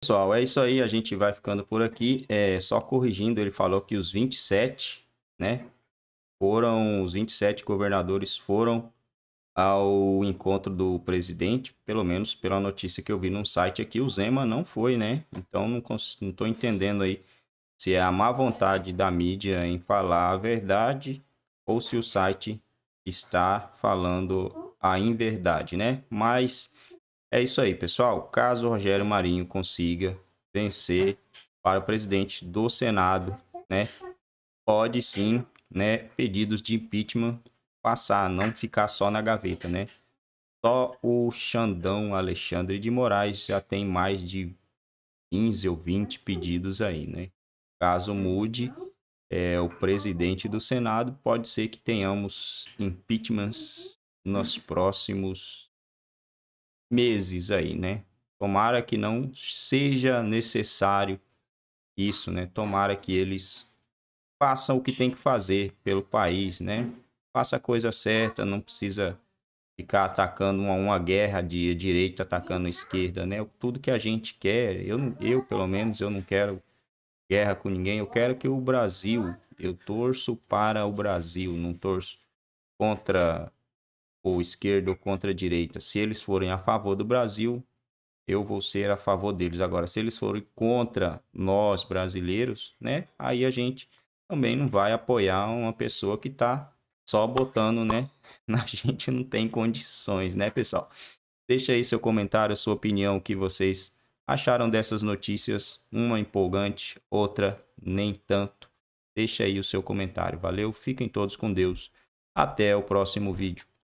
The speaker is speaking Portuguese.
pessoal, é isso aí. A gente vai ficando por aqui. É, só corrigindo, ele falou que os 27, né? Foram, os 27 governadores foram ao encontro do presidente, pelo menos pela notícia que eu vi num site aqui, o Zema não foi, né? Então não estou entendendo aí se é a má vontade da mídia em falar a verdade ou se o site está falando a inverdade, né? Mas é isso aí, pessoal. Caso Rogério Marinho consiga vencer para o presidente do Senado, né? Pode sim, né, pedidos de impeachment passar, não ficar só na gaveta, né? Só o Xandão Alexandre de Moraes já tem mais de 15 ou 20 pedidos aí, né? Caso mude, é, o presidente do Senado, pode ser que tenhamos impeachments nos próximos meses aí, né? Tomara que não seja necessário isso, né? Tomara que eles façam o que tem que fazer pelo país, né? Faça a coisa certa, não precisa ficar atacando uma, uma guerra de direita atacando a esquerda, né? Tudo que a gente quer, eu, eu pelo menos, eu não quero guerra com ninguém, eu quero que o Brasil, eu torço para o Brasil, não torço contra ou esquerda ou contra a direita, se eles forem a favor do Brasil, eu vou ser a favor deles. Agora, se eles forem contra nós brasileiros, né, aí a gente também não vai apoiar uma pessoa que está só botando, né, na gente não tem condições, né, pessoal? Deixa aí seu comentário, sua opinião, o que vocês acharam dessas notícias, uma empolgante, outra nem tanto. Deixa aí o seu comentário. Valeu, fiquem todos com Deus. Até o próximo vídeo.